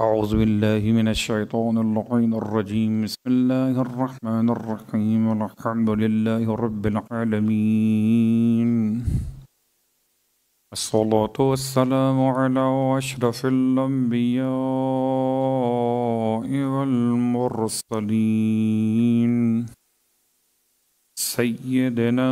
أعوذ بالله من الشيطان اللعين الرجيم بسم الله الرحمن الرحيم والحمد لله رب العالمين الصلاة والسلام على أشرف الأنبياء والمرسلين سيدنا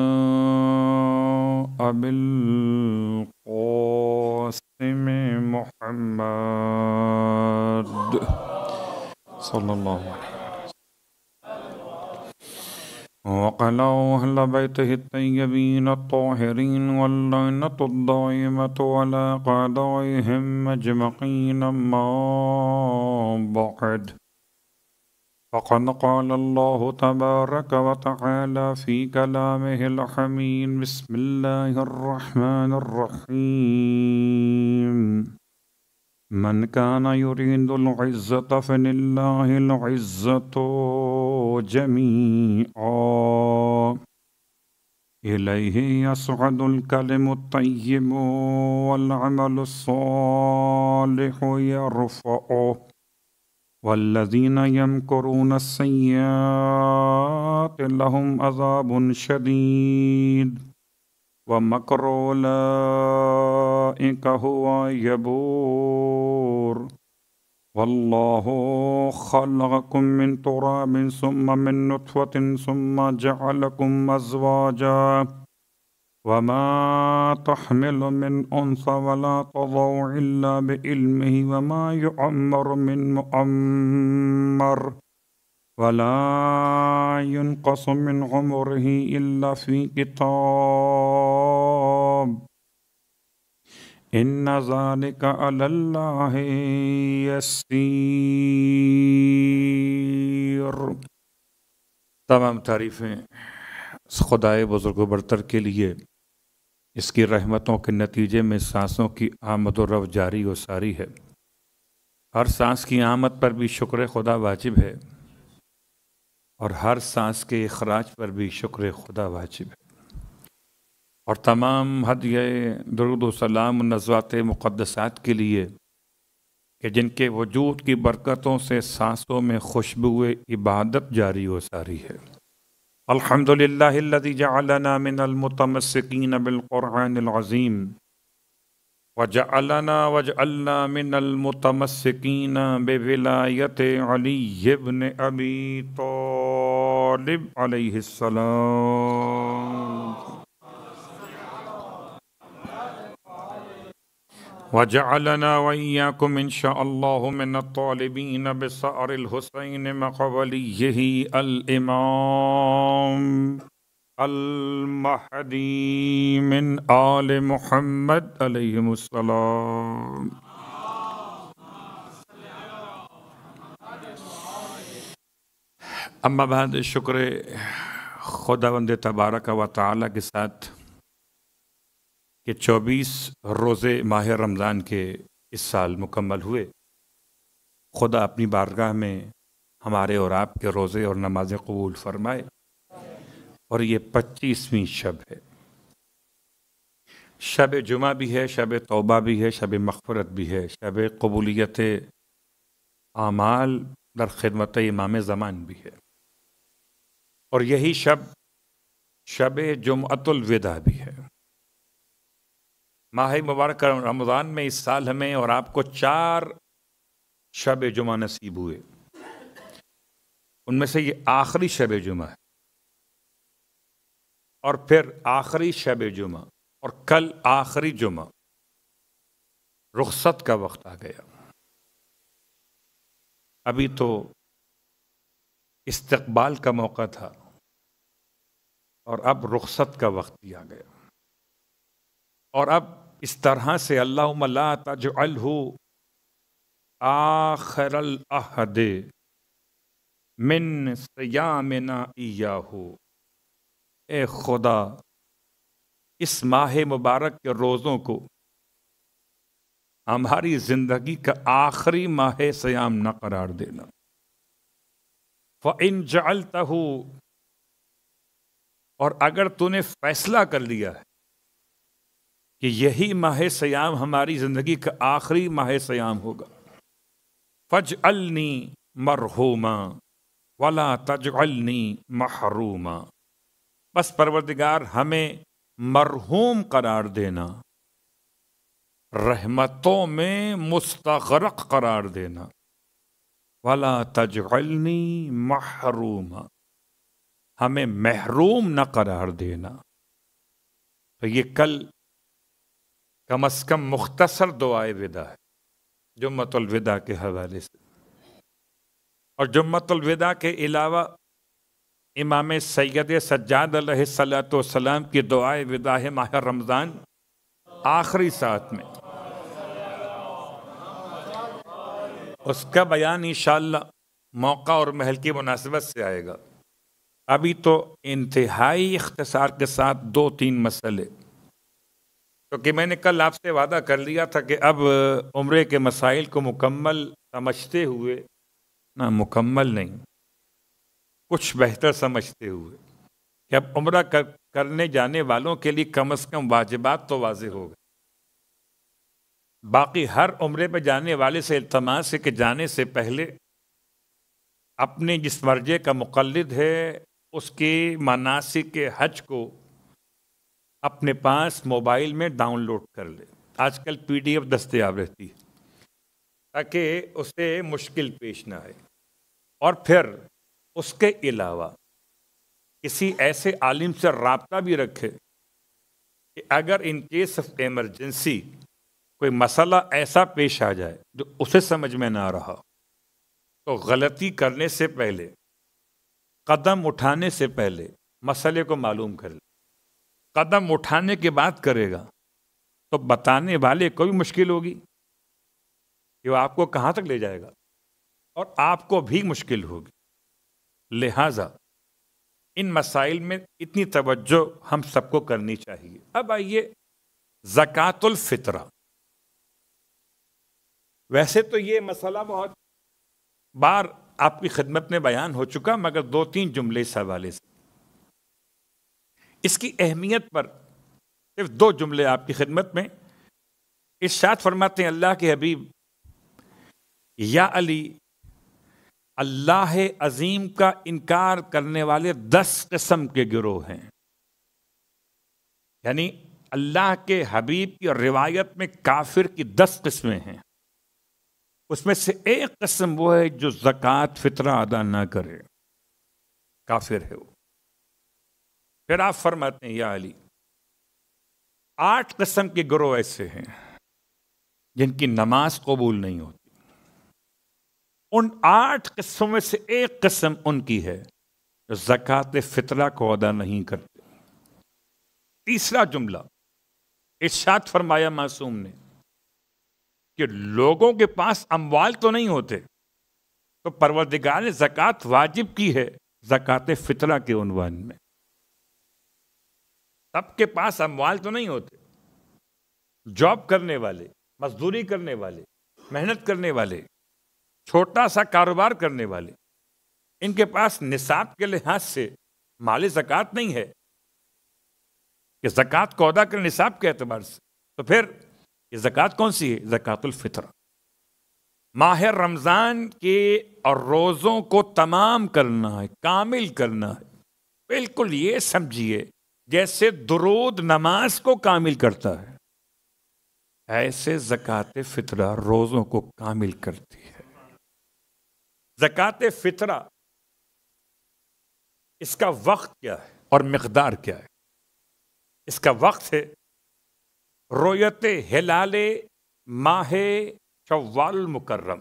أبي القاسم محمد صلى الله عليه وقال أهل بيته الطيبين الطاهرين واللعنة الدائمة على قضائهم أجمعين ما بعد فقد قال الله تبارك وتعالى في كلامه الحميد بسم الله الرحمن الرحيم من كان يريد العزة فلله العزة جميعا إليه يصعد الكلم الطيب والعمل الصالح يرفعه والذين يمكرون السيئات لهم عذاب شديد ومكر أولئك هو يبور والله خلقكم من تراب ثم من نطفة ثم جعلكم أزواجاً وما تحمل من أنثى ولا تضع إلا بإلمه وما يعمر من مؤمر ولا ينقص من عمره إلا في كتاب إن ذلك على الله يسير تمام تعریفیں خدائے بزرگ و برتر کے لیے इसकी रहमतों के नतीजे में सांसों की आमद रव जारी व सारी है हर सांस की आमद पर भी शुक्र खुदा वाजिब है और हर सांस के अखराज पर भी शुक्र खुदा वाजिब है और तमाम हद ये दरुद सलाम नजवात मुक़दसात के लिए कि जिनके वजूद की बरकतों से सांसों में खुशबू इबादत जारी और सारी है अलहमदिल्लाज़ी मिनमतमसिकीन बिलकुरानज़ीम वजअलना वजअल्ला मिनमतमसिकीन बेविलायत अलीबन अबी तो وجعلنا واياكم ان شاء الله من الطالبين بصار الحسين مقبليه الامام المهدي من ال محمد عليهم السلام اما بعد شکر خداوند تبارک و تعالی کے ساتھ कि 24 रोज़े माह रमज़ान के इस साल मुकम्मल हुए खुदा अपनी बारगाह में हमारे और आपके रोज़े और नमाज कबूल फरमाए और ये पच्चीसवीं शब है शब जुमा भी है शब तौबा भी है शब मफ़रत भी है शब कबूलियत आमाल दर खदमत इमाम ज़मान भी है और यही शब शब जुमतुलविदा भी है माह मुबारक रमज़ान में इस साल हमें और आपको चार शब जुमा नसीब हुए उनमें से ये आखिरी शब जुमा है और फिर आखिरी शब जुमा और कल आखिरी जुमा रुखसत का वक्त आ गया अभी तो इस्तकबाल का मौका था और अब रुखसत का वक्त भी आ गया और अब इस तरह से अल्लाह तजअलहु आखरल अहद मिन ईया हो ए खुदा इस माह मुबारक के रोज़ों को हमारी ज़िंदगी का आखिरी माह सयाम न करार देना इन जलता और अगर तूने फैसला कर लिया है कि यही माह सयाम हमारी ज़िंदगी का आखिरी माह सयाम होगा फज अलनी मरहूमा वाला तज अलनी महरूमा बस परवरदिगार हमें मरहूम करार देना रहमतों में मुस्तरक करार देना वाला तजलनी महरूमा हमें महरूम न करार देना तो ये कल कम अज़ कम मुख्तसर दुआए विदा है जुम्मतलविदा के हवाले से और जुम्मतलविदा के अलावा इमाम सैद सज्जाद सलाम की दुआ विदा है माह रमज़ान आखिरी साथ में उसका बयान इन मौका और महल की मुनासिबत से आएगा अभी तो इंतहाई इख्तसार के साथ दो तीन मसले क्योंकि तो मैंने कल आपसे वादा कर लिया था कि अब उम्र के मसाइल को मुकम्मल समझते हुए ना मुकम्मल नहीं कुछ बेहतर समझते हुए कि अब उम्र कर, करने जाने वालों के लिए कम अज़ कम वाजिबात तो वाज हो गए बाकी हर उम्र पर जाने वाले से अल्तमास है कि जाने से पहले अपने जिस मर्जे का मुकलद है उसके मनासिक हज को अपने पास मोबाइल में डाउनलोड कर ले आजकल पीडीएफ दस्तयाब रहती है ताकि उसे मुश्किल पेश ना आए और फिर उसके अलावा किसी ऐसे आलिम से रबता भी रखे कि अगर इन केस ऑफ एमरजेंसी कोई मसला ऐसा पेश आ जाए जो उसे समझ में ना रहा तो गलती करने से पहले कदम उठाने से पहले मसले को मालूम कर ले कदम उठाने की बात करेगा तो बताने वाले को भी मुश्किल होगी कि वह आपको कहाँ तक ले जाएगा और आपको भी मुश्किल होगी लिहाजा इन मसाइल में इतनी तवज्जो हम सबको करनी चाहिए अब आइए जकातुल फितरा वैसे तो ये मसला बहुत बार आपकी खिदमत में बयान हो चुका मगर दो तीन जुमले इस हवाले से इसकी अहमियत पर सिर्फ दो जुमले आपकी खिदमत में इस साथ फरमाते हैं अल्लाह के हबीब या अली अल्लाह अजीम का इनकार करने वाले दस कस्म के गिरोह हैं यानी अल्लाह के हबीब की और रिवायत में काफिर की दस किस्में हैं उसमें से एक कस्म वो है जो जक़ात फितरा अदा ना करे काफिर है वो फिर आप फरमाते हैं या अली आठ कस्म के ग्रोह ऐसे हैं जिनकी नमाज कबूल नहीं होती उन आठ कस्म में से एक कस्म उनकी है जो जक़ात फितरा को अदा नहीं करते तीसरा जुमला इर्शाद फरमाया मासूम ने कि लोगों के पास अमवाल तो नहीं होते तो परवरदिगार ने जक़ात वाजिब की है जक़ात फितरा के उनवान में सबके पास अमवाल तो नहीं होते जॉब करने वाले मजदूरी करने वाले मेहनत करने वाले छोटा सा कारोबार करने वाले इनके पास निसाब के लिहाज से माली जक़ात नहीं है कि जक़ात को अदा कर निसाब के अतबार से तो फिर ये जक़ात कौन सी है ज़क़़तुल्फ़ितर माह रमज़ान के और रोज़ों को तमाम करना है कामिल करना है बिल्कुल ये समझिए जैसे दुरूद नमाज को कामिल करता है ऐसे जक़ात फितरा रोज़ों को कामिल करती है जक़ात फितरा इसका वक्त क्या है और मकदार क्या है इसका वक्त है रोयत हिलाल माह शवाल मुकर्रम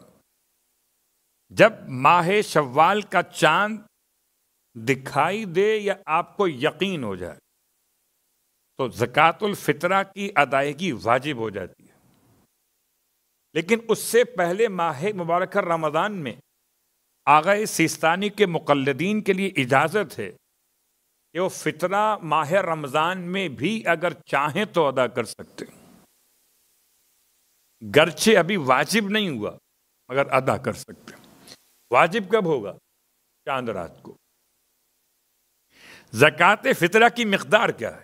जब माह शवाल का चांद दिखाई दे या आपको यकीन हो जाए तो ज़क़़तुल फ़ितरा की अदायगी वाजिब हो जाती है लेकिन उससे पहले माह मुबारक रमज़ान में आगे सिस्तानी के मुकलदीन के लिए इजाज़त है कि वो फ़ितरा माह रमज़ान में भी अगर चाहें तो अदा कर सकते हैं गरचे अभी वाजिब नहीं हुआ मगर अदा कर सकते हैं वाजिब कब होगा चांद रात को ज़क़ात फ़ितरा की मकदार क्या है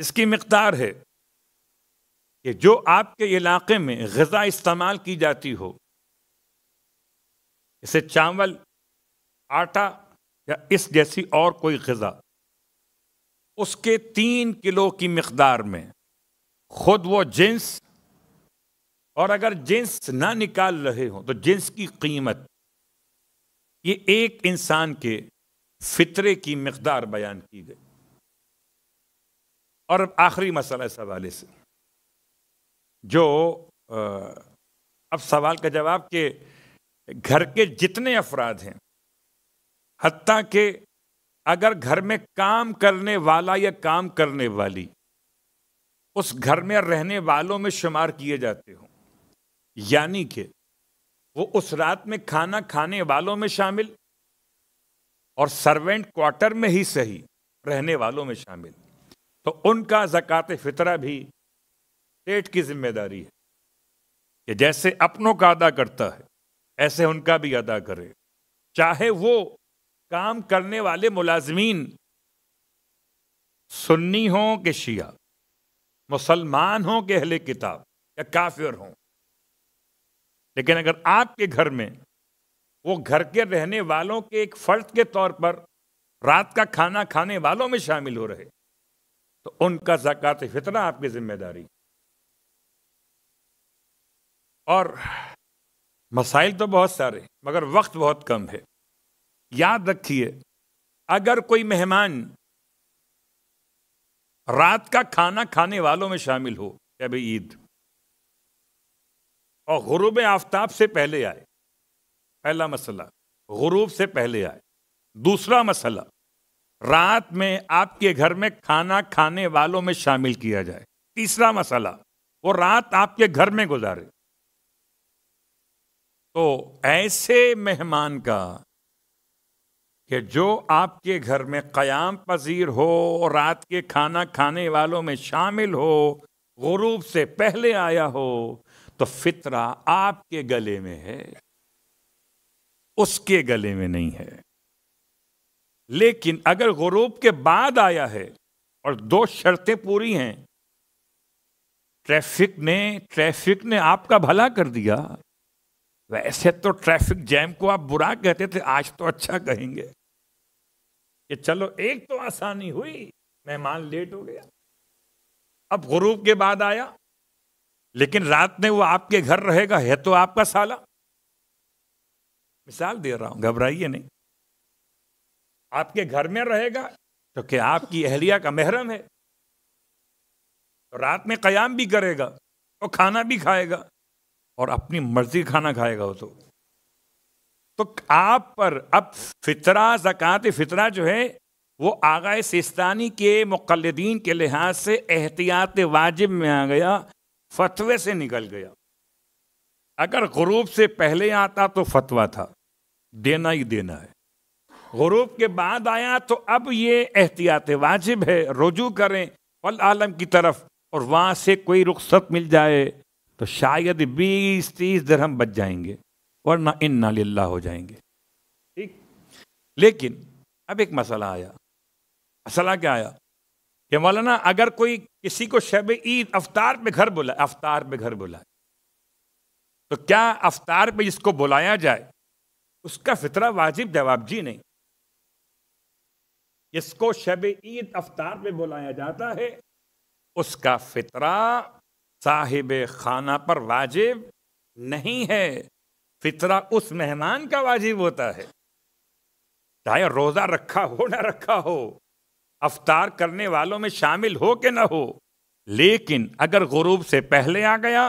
इसकी मकदार है कि जो आपके इलाके में गज़ा इस्तेमाल की जाती हो इसे चावल आटा या इस जैसी और कोई गज़ा उसके तीन किलो की मकदार में खुद वो जेंस और अगर जेंस ना निकाल रहे हो तो जेंस की कीमत ये एक इंसान के फितरे की मकदार बयान की गई और आखिरी मसला इस हवाले से जो अब सवाल का जवाब के घर के जितने अफराद हैं हती के अगर घर में काम करने वाला या काम करने वाली उस घर में रहने वालों में शुमार किए जाते हो यानी कि वो उस रात में खाना खाने वालों में शामिल और सर्वेंट क्वार्टर में ही सही रहने वालों में शामिल तो उनका ज़क़़त फितरा भी स्टेट की जिम्मेदारी है कि जैसे अपनों का अदा करता है ऐसे उनका भी अदा करे चाहे वो काम करने वाले मुलाजमीन सुन्नी हों के शिया मुसलमान हों के अहले किताब या काफिर हों लेकिन अगर आपके घर में वो घर के रहने वालों के एक फर्ज के तौर पर रात का खाना खाने वालों में शामिल हो रहे तो उनका जक़ात फितना आपकी ज़िम्मेदारी और मसाइल तो बहुत सारे मगर वक्त बहुत कम है याद रखिए अगर कोई मेहमान रात का खाना खाने वालों में शामिल हो क्या भाई ईद और गुरूब आफ्ताब से पहले आए पहला मसला गुरूब से पहले आए दूसरा मसला रात में आपके घर में खाना खाने वालों में शामिल किया जाए तीसरा मसला वो रात आपके घर में गुजारे तो ऐसे मेहमान का कि जो आपके घर में क़याम पजीर हो और रात के खाना खाने वालों में शामिल हो गुरूब से पहले आया हो तो फितरा आपके गले में है उसके गले में नहीं है लेकिन अगर गरूब के बाद आया है और दो शर्तें पूरी हैं ट्रैफिक ने ट्रैफिक ने आपका भला कर दिया वैसे तो ट्रैफिक जैम को आप बुरा कहते थे आज तो अच्छा कहेंगे कि चलो एक तो आसानी हुई मेहमान लेट हो गया अब गुरूब के बाद आया लेकिन रात में वो आपके घर रहेगा है तो आपका साला मिसाल दे रहा हूं घबराइए नहीं आपके घर में रहेगा तो क्या आपकी अहलिया का महरम है तो रात में कयाम भी करेगा और तो खाना भी खाएगा और अपनी मर्जी खाना खाएगा वो तो तो आप पर अब फितरा जक़ात फितरा जो है वो आगा सिस्तानी के मुकलदीन के लिहाज से एहतियात वाजिब में आ गया फतवे से निकल गया अगर गुरूब से पहले आता तो फतवा था देना ही देना है गरूब के बाद आया तो अब ये एहतियात वाजिब है रुजू करें वल आलम की तरफ और वहाँ से कोई रुख्सत मिल जाए तो शायद बीस तीस दरहम बच जाएंगे वरना इन नाल्ला हो जाएंगे ठीक लेकिन अब एक मसला आया मसला क्या आया कि मौलाना अगर कोई किसी को शब ईद अवतार पे घर बुलाए अवतार पे घर बुलाए तो क्या अवतार पे जिसको बुलाया जाए उसका फितरा वाजिब जवाब जी नहीं जिसको शब ईद अफ्तार में बुलाया जाता है उसका फितरा साहिब खाना पर वाजिब नहीं है फितरा उस मेहमान का वाजिब होता है चाहे रोज़ा रखा हो ना रखा हो अफ्तार करने वालों में शामिल हो के ना हो लेकिन अगर गुरूब से पहले आ गया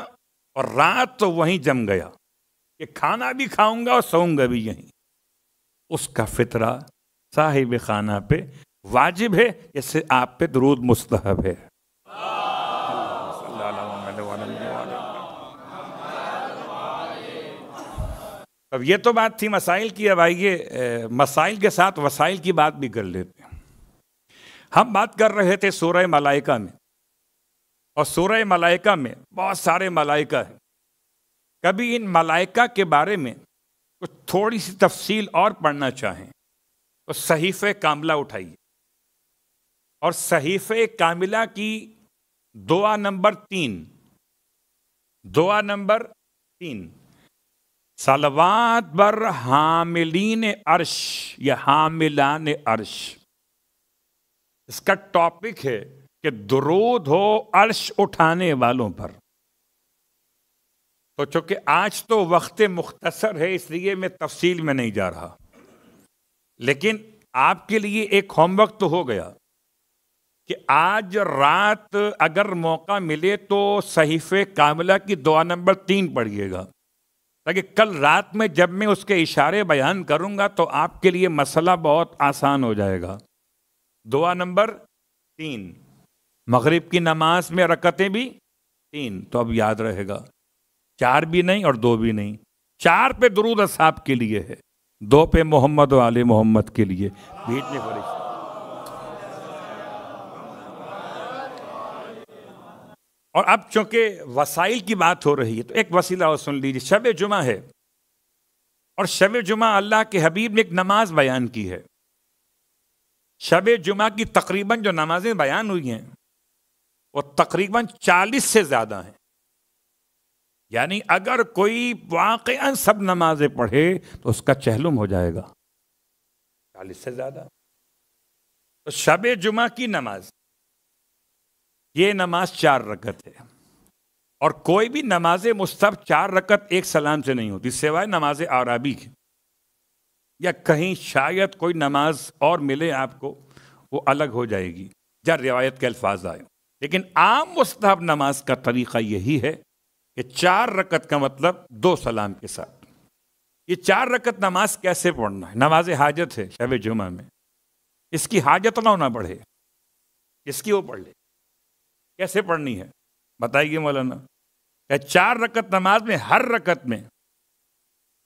और रात तो वहीं जम गया कि खाना भी खाऊंगा और सोऊंगा भी यहीं उसका फितरा साहिब खाना पे वाजिब है इससे आप पे दरूद मुस्तहब है अब ये तो बात थी मसाइल की अब आइए मसाइल के साथ वसाइल की बात भी कर लेते हैं हम बात कर रहे थे सूरह मलाइका में और सूरह मलाइका में बहुत सारे मलाइका हैं कभी इन मलाइका के बारे में कुछ थोड़ी सी तफसील और पढ़ना चाहें तो सहीफ़ कामला उठाइए और सहीफ़ कामिला की दुआ नंबर तीन दुआ नंबर तीन सलवात बर हामिलीन अर्श या हामिलान अर्श इसका टॉपिक है कि दुरूद हो अर्श उठाने वालों पर तो चूंकि आज तो वक्त मुख्तसर है इसलिए मैं तफसील में नहीं जा रहा लेकिन आपके लिए एक होमवर्क तो हो गया कि आज रात अगर मौका मिले तो सहीफे कामला की दुआ नंबर तीन पढ़िएगा ताकि कल रात में जब मैं उसके इशारे बयान करूंगा तो आपके लिए मसला बहुत आसान हो जाएगा दुआ नंबर तीन मगरिब की नमाज में रकतें भी तीन तो अब याद रहेगा चार भी नहीं और दो भी नहीं चार पे दरूद असाब के लिए है दो पे मोहम्मद और आले मोहम्मद के लिए भेजने फरिश्ते और अब चूंकि वसाइल की बात हो रही है तो एक वसीला और सुन लीजिए शब जुमा है और शब जुमा अल्लाह के हबीब ने एक नमाज बयान की है शब जुमा की तकरीबन जो नमाजें बयान हुई हैं वो तकरीबन चालीस से ज़्यादा हैं यानी अगर कोई वाक़ सब नमाजें पढ़े तो उसका चहलुम हो जाएगा चालीस से ज़्यादा तो शब जुमा की नमाज ये नमाज चार रकत है और कोई भी नमाज मुस्तब चार रकत एक सलाम से नहीं होती सिवाय नमाज आराबी की या कहीं शायद कोई नमाज और मिले आपको वो अलग हो जाएगी जब रिवायत के अल्फाज आए लेकिन आम मुस्तब नमाज का तरीक़ा यही है ये चार रकत का मतलब दो सलाम के साथ ये चार रकत नमाज कैसे पढ़ना है नमाज हाजत है शब जुमा में इसकी हाजत ना होना पढ़े इसकी वो पढ़ ले कैसे पढ़नी है बताइए मौलाना क्या चार रकत नमाज में हर रकत में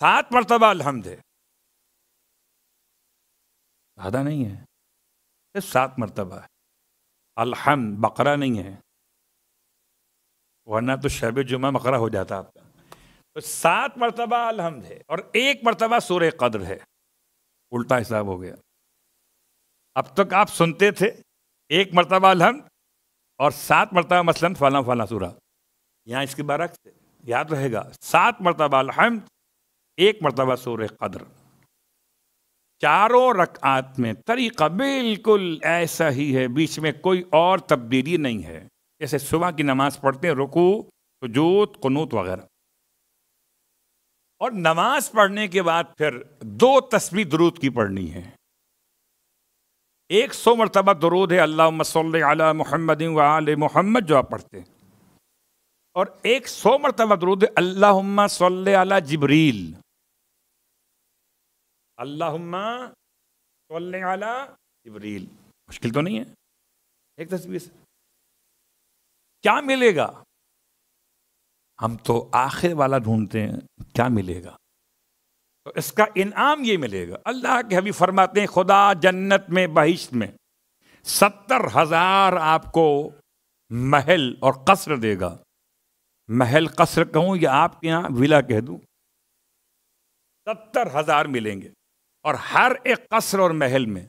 सात मरतबा अलहमद है ज़्यादा नहीं है सिर्फ सात मरतबा है अलहमद बकरा नहीं है वरना तो शब जुमा मकरा हो जाता आपका तो सात मरतबा अलहमद है और एक मरतबा सूर कद्र है उल्टा हिसाब हो गया अब तक आप सुनते थे एक मरतबा अलहमद और सात मरतबा मसलन फला फला सूरा यहाँ इसके बरक्स याद रहेगा सात मरतबा अलहमद एक मरतबा सूर कद्र चारों रकात में तरीका बिल्कुल ऐसा ही है बीच में कोई और तब्दीली नहीं है जैसे सुबह की नमाज पढ़ते हैं रुकू सुजूत कनूत वगैरह और नमाज पढ़ने के बाद फिर दो तस्वीर दरूद की पढ़नी है एक सौ मरतबा दरूद है अल्लाह मसल मोहम्मद वाल मोहम्मद जो आप पढ़ते हैं और एक सौ मरतबा दरूद है अल्लाह सल जबरील अल्लाह सल जबरील मुश्किल तो नहीं है एक तस्वीर से क्या मिलेगा हम तो आखिर वाला ढूंढते हैं क्या मिलेगा तो इसका इनाम ये मिलेगा अल्लाह के हबी फरमाते हैं खुदा जन्नत में बहिश्त में सत्तर हजार आपको महल और कसर देगा महल कसर कहूं या आपके यहां विला कह दू सत्तर हजार मिलेंगे और हर एक कसर और महल में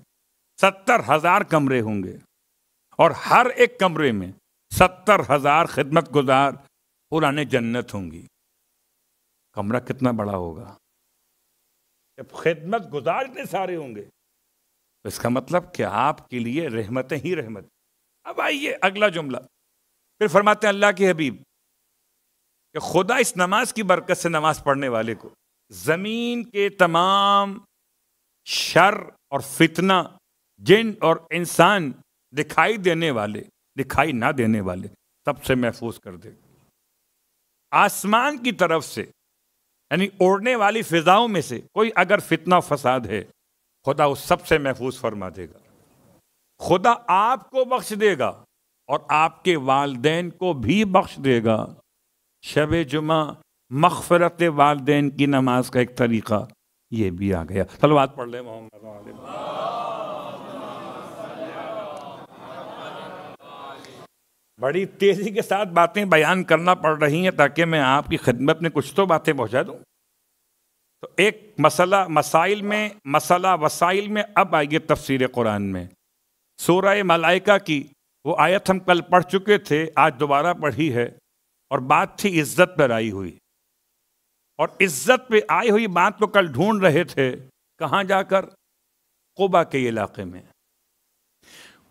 सत्तर हजार कमरे होंगे और हर एक कमरे में सत्तर हजार खिदमत गुजार पुराने जन्नत होंगी कमरा कितना बड़ा होगा जब खिदमत गुजार इतने सारे होंगे तो इसका मतलब कि आपके लिए रहमतें ही रहमत अब आइए अगला जुमला फिर फरमाते हैं अल्लाह के हबीब कि खुदा इस नमाज की बरकत से नमाज पढ़ने वाले को ज़मीन के तमाम शर और फितना जिन और इंसान दिखाई देने वाले दिखाई ना देने वाले सबसे महफूज कर देगा आसमान की तरफ से यानी ओढ़ने वाली फिजाओं में से कोई अगर फितना फसाद है खुदा उस सबसे महफूज फरमा देगा खुदा आपको बख्श देगा और आपके वालदेन को भी बख्श देगा शब जुमा मखफरत वालदेन की नमाज का एक तरीक़ा ये भी आ गया सलवाद पढ़ ले मोहम्मद बड़ी तेजी के साथ बातें बयान करना पड़ रही हैं ताकि मैं आपकी खिदमत में कुछ तो बातें पहुंचा दूं तो एक मसला मसाइल में मसला वसाइल में अब आइए तफसीर कुरान में सोरा मलाइका की वो आयत हम कल पढ़ चुके थे आज दोबारा पढ़ी है और बात थी इज्जत पर आई हुई और इज्जत पे आई हुई बात को कल ढूंढ रहे थे कहाँ जाकर कोबा के इलाके में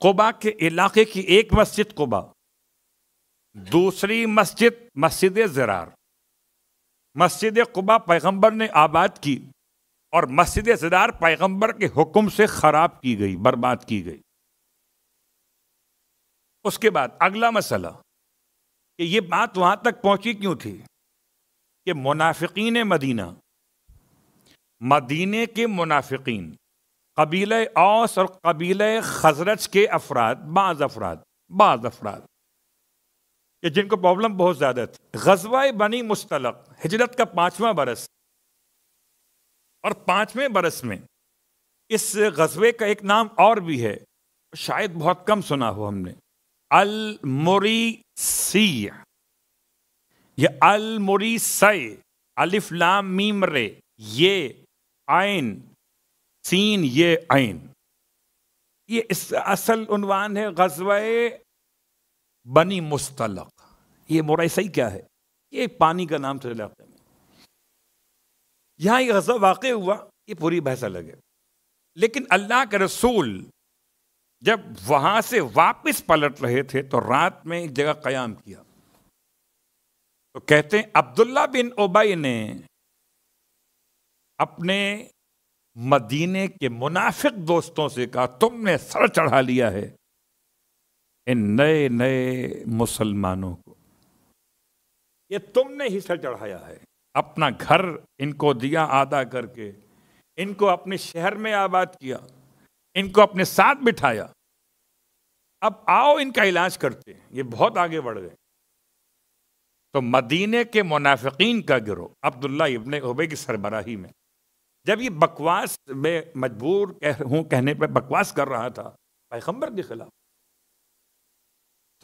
कोबा के इलाके की एक मस्जिद कोबा दूसरी मस्जिद मस्जिद ज़रार मस्जिद कुबा पैगंबर ने आबाद की और मस्जिद ज़रार पैगंबर के हुक्म से ख़राब की गई बर्बाद की गई उसके बाद अगला मसला कि ये बात वहाँ तक पहुंची क्यों थी कि मुनाफिकीन मदीना मदीने के मुनाफिकीन कबीले औस और कबीले खजरज के अफराद बाज़ अफराद बाज़ अफराद कि जिनको प्रॉब्लम बहुत ज़्यादा थी गजवाए बनी मुस्तलक हिजरत का पांचवा बरस और पांचवें बरस में इस गजबे का एक नाम और भी है शायद बहुत कम सुना हो हमने अल मोरी सी या अल मोरी अलिफ लाम मीम रे ये आयन सीन ये आयन ये इस असल उनवान है गजवा बनी मुस्तलक ये मोरा सही क्या है ये पानी का नाम था तो इलाके में यहाँ ये गजब वाक़ हुआ ये पूरी बहस अलग है लेकिन अल्लाह के रसूल जब वहाँ से वापस पलट रहे थे तो रात में एक जगह क़याम किया तो कहते हैं अब्दुल्ला बिन ओबई ने अपने मदीने के मुनाफिक दोस्तों से कहा तुमने सर चढ़ा लिया है इन नए नए मुसलमानों को ये तुमने ही सर चढ़ाया है अपना घर इनको दिया आदा करके इनको अपने शहर में आबाद किया इनको अपने साथ बिठाया अब आओ इनका इलाज करते हैं ये बहुत आगे बढ़ गए तो मदीने के मुनाफिकीन का गिरोह अब्दुल्ला इबन उबे की सरबराही में जब ये बकवास में मजबूर कह हूं कहने पर बकवास कर रहा था पैगंबर के खिलाफ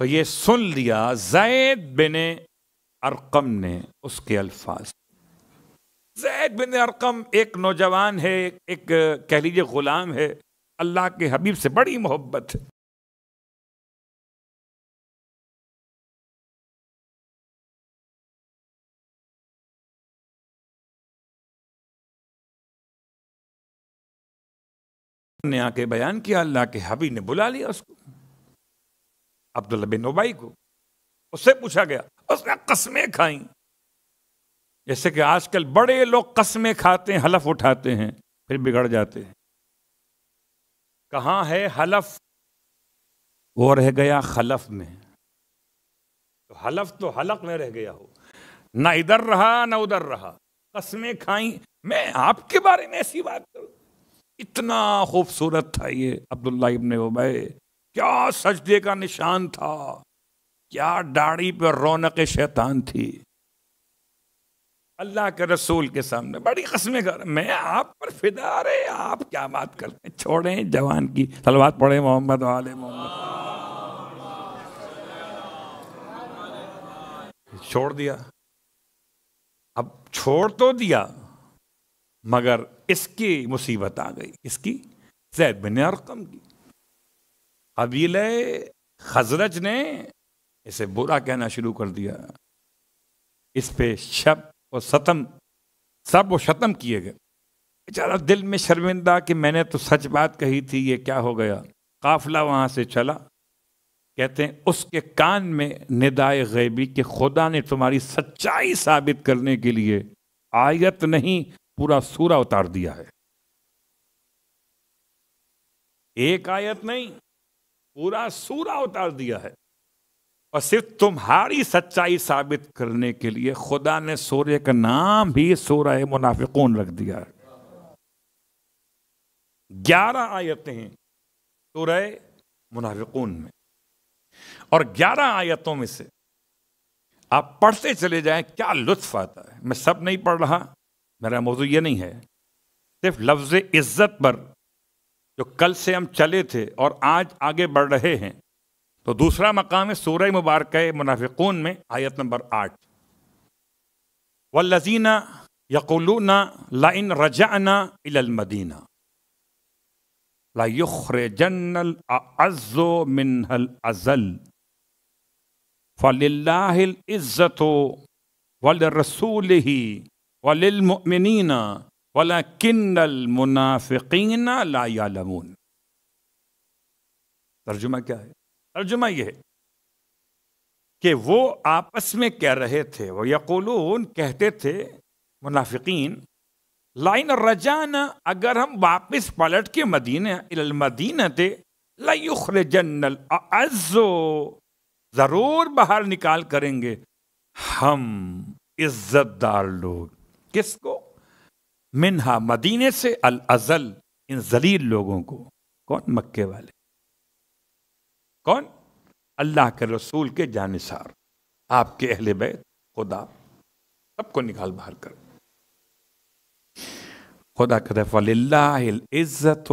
तो ये सुन लिया जैद बिन अरकम ने उसके अल्फाज जैद बिन अरकम एक नौजवान है एक कह लीजिए गुलाम है अल्लाह के हबीब से बड़ी मोहब्बत है ने आके बयान किया अल्लाह के हबी ने बुला लिया उसको अब्दुल्ला बिन उबाई को उससे पूछा गया उसने कस्में खाई जैसे कि आजकल बड़े लोग कस्में खाते हैं हलफ उठाते हैं फिर बिगड़ जाते हैं कहा है हलफ वो रह गया खलफ में तो हलफ तो हलक में रह गया हो ना इधर रहा ना उधर रहा कस्में खाई मैं आपके बारे में ऐसी बात करूं इतना खूबसूरत था ये अब्दुल्ला इब्ने उबाई क्या सजदे का निशान था क्या दाढ़ी पर रौनक शैतान थी अल्लाह के रसूल के सामने बड़ी कस्में कर मैं आप पर फिदा रहे आप क्या बात करते हैं छोड़ें जवान की सलवात पढ़े मोहम्मद वाले मोहम्मद छोड़ दिया अब छोड़ तो दिया मगर इसकी मुसीबत आ गई इसकी जैद बिन अरकम की कबीले खजरज ने इसे बुरा कहना शुरू कर दिया इस पे शब और सतम सब वो शतम किए गए बेचारा दिल में शर्मिंदा कि मैंने तो सच बात कही थी ये क्या हो गया काफिला वहां से चला कहते हैं उसके कान में निदाय गैबी कि खुदा ने तुम्हारी सच्चाई साबित करने के लिए आयत नहीं पूरा सूरा उतार दिया है एक आयत नहीं पूरा सूरा उतार दिया है और सिर्फ तुम्हारी सच्चाई साबित करने के लिए खुदा ने सूर्य का नाम भी सूर्य मुनाफिकून रख दिया है ग्यारह आयतें हैं सूर्य मुनाफिकून में और ग्यारह आयतों में से आप पढ़ते चले जाएं क्या लुत्फ आता है मैं सब नहीं पढ़ रहा मेरा मौजू ये नहीं है सिर्फ लफ्ज़ इज़्ज़त पर जो कल से हम चले थे और आज आगे बढ़ रहे हैं तो दूसरा मकाम है सूर्य मुबारक मुनाफिकून में आयत नंबर आठ व लजीना यकुलूना लाइन रजाना इलमदीना जन्नल अज़ो मिनहल अज़ल फ़लिल्लाहिल इज़्ज़तो वल रसूल ही वलिलमुमिनीना वला किन्नल मुनाफिकीन लायालमून तर्जुमा क्या है तर्जुमा यह है कि वो आपस में कह रहे थे वो यकोलून कहते थे मुनाफिकीन लाइन रजाना अगर हम वापस पलट के मदीना मदीना थे लयुखर जन्नल अज्जो ज़रूर बाहर निकाल करेंगे हम इज्जतदार लोग किसको मिनहा मदीने से अल अजल इन जलील लोगों को कौन मक्के वाले कौन अल्लाह के रसूल के जानिसार आपके अहले बैत खुदा सबको निकाल बाहर कर खुदा कहते इज्जत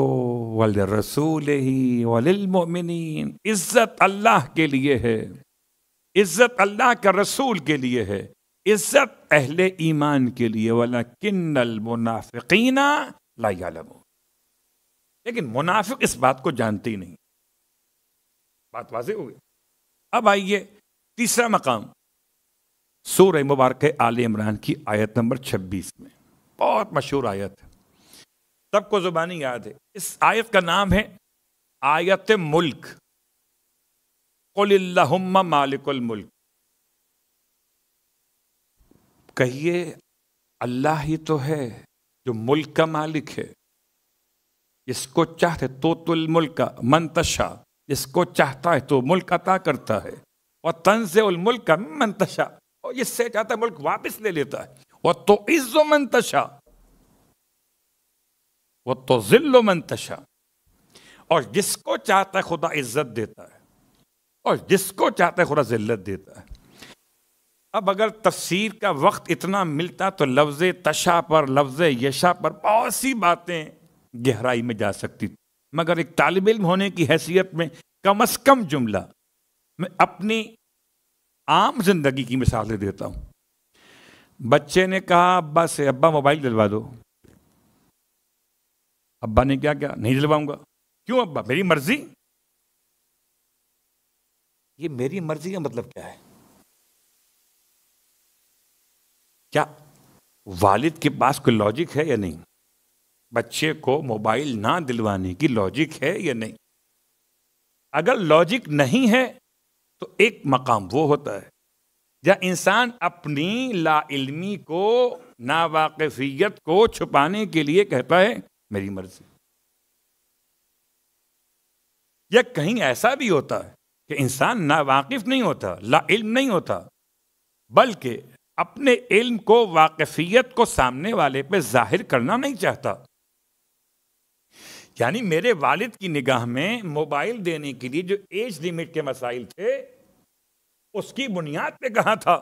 वल रसूल ही वलमिन इज़्ज़त अल्लाह के लिए है इज़्ज़त अल्लाह के रसूल के लिए है इज्जत अहले ईमान के लिए वाला किन्नल मुनाफिकीना लाइयालम लेकिन मुनाफिक इस बात को जानते ही नहीं बात वाजे हो गई अब आइए तीसरा मकाम सूर मुबारक आल इमरान की आयत नंबर 26 में बहुत मशहूर आयत है सबको ज़ुबानी याद है इस आयत का नाम है आयत मुल्क कुल्ला मालिकुल मुल्क कहिए अल्लाह ही तो है जो मुल्क का मालिक है इसको चाहते तो तुल मुल्क का मंतशा इसको चाहता है तो मुल्क अता करता है और तंज उल मुल्क मंतशा और इससे चाहता है मुल्क वापस ले लेता है वह तो इज्जो मंतशा वह तो जिल्लो मंतशा और जिसको चाहता है खुदा इज्जत देता है और जिसको चाहता है खुदा जिल्लत देता है अब अगर तफसीर का वक्त इतना मिलता तो लफ्ज़ तशा पर लफ्ज़ यशा पर बहुत सी बातें गहराई में जा सकती थी मगर एक तालब इम होने की हैसियत में कम अज़ कम जुमला मैं अपनी आम जिंदगी की मिसाल दे देता हूँ बच्चे ने कहा अब्बा से अब्बा मोबाइल दिलवा दो अब्बा ने क्या क्या नहीं दिलवाऊंगा क्यों अब्बा मेरी मर्जी ये मेरी मर्जी का मतलब क्या है क्या वालिद के पास कोई लॉजिक है या नहीं बच्चे को मोबाइल ना दिलवाने की लॉजिक है या नहीं अगर लॉजिक नहीं है तो एक मकाम वो होता है जहाँ इंसान अपनी लाइलमी को नावाकफियत को छुपाने के लिए कहता है मेरी मर्जी या कहीं ऐसा भी होता है कि इंसान नावाकिफ नहीं होता इल्म नहीं होता बल्कि अपने इल्म को वाकफियत को सामने वाले पे जाहिर करना नहीं चाहता यानी मेरे वालिद की निगाह में मोबाइल देने के लिए जो एज लिमिट के मसाइल थे उसकी बुनियाद पे कहा था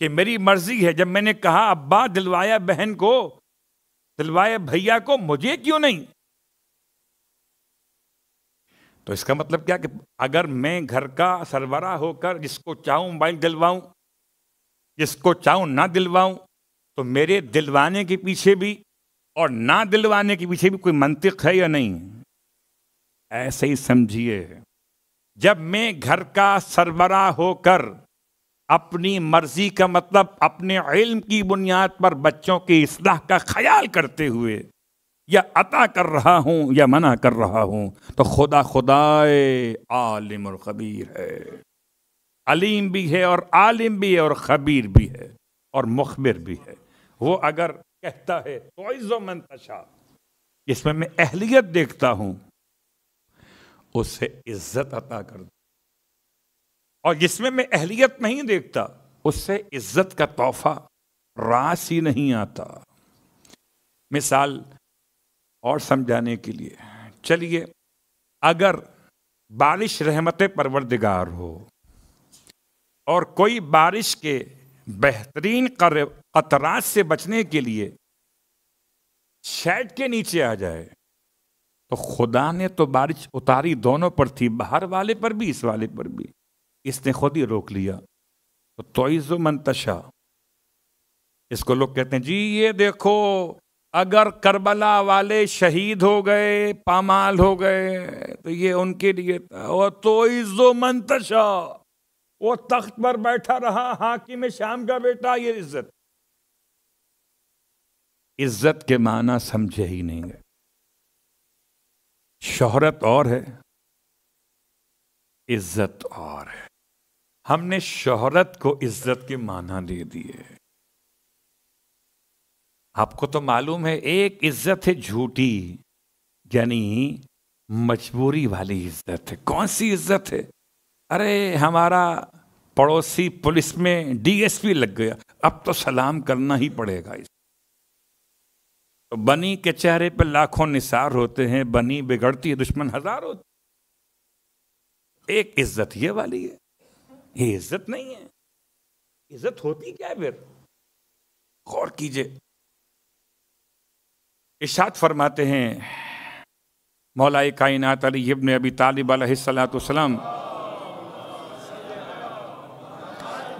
कि मेरी मर्जी है जब मैंने कहा अब्बा दिलवाया बहन को दिलवाया भैया को मुझे क्यों नहीं तो इसका मतलब क्या कि अगर मैं घर का सरबरा होकर जिसको चाहूं मोबाइल दिलवाऊं जिसको चाहूँ ना दिलवाऊँ तो मेरे दिलवाने के पीछे भी और ना दिलवाने के पीछे भी कोई मंतिक है या नहीं ऐसे ही समझिए जब मैं घर का सरबरा होकर अपनी मर्जी का मतलब अपने इल्म की बुनियाद पर बच्चों की इसलाह का ख्याल करते हुए या अता कर रहा हूँ या मना कर रहा हूँ तो खुदा खुदाए आलिम और खबीर है अलीम भी है और आलिम भी है और खबीर भी है और मुखबिर भी है वो अगर कहता है तो मंतशा जिसमें मैं अहलियत देखता हूं उससे इज्जत अता कर दो और जिसमें मैं अहलियत नहीं देखता उससे इज्जत का तोहफा रास ही नहीं आता मिसाल और समझाने के लिए चलिए अगर बारिश रहमत परवरदिगार हो और कोई बारिश के बेहतरीन कतराज से बचने के लिए शेड के नीचे आ जाए तो खुदा ने तो बारिश उतारी दोनों पर थी बाहर वाले पर भी इस वाले पर भी इसने खुद ही रोक लिया तो तोइज़ो मंतशा इसको लोग कहते हैं जी ये देखो अगर करबला वाले शहीद हो गए पामाल हो गए तो ये उनके लिए था और तोइज़ो मंतशा वो तख्त पर बैठा रहा हाकिम शाम का बेटा ये इज्जत इज्जत के माना समझे ही नहीं गए शोहरत और है इज्जत और है हमने शोहरत को इज्जत के माना दे दिए आपको तो मालूम है एक इज्जत है झूठी यानी मजबूरी वाली इज्जत है कौन सी इज्जत है अरे हमारा पड़ोसी पुलिस में डीएसपी लग गया अब तो सलाम करना ही पड़ेगा इस तो बनी के चेहरे पर लाखों निसार होते हैं बनी बिगड़ती है दुश्मन हजार होते एक इज्जत ये वाली है ये इज्जत नहीं है इज्जत होती क्या फिर गौर कीजिए इशाद फरमाते हैं मौलाए कायनात अली इब्न अबी तालिब सलाम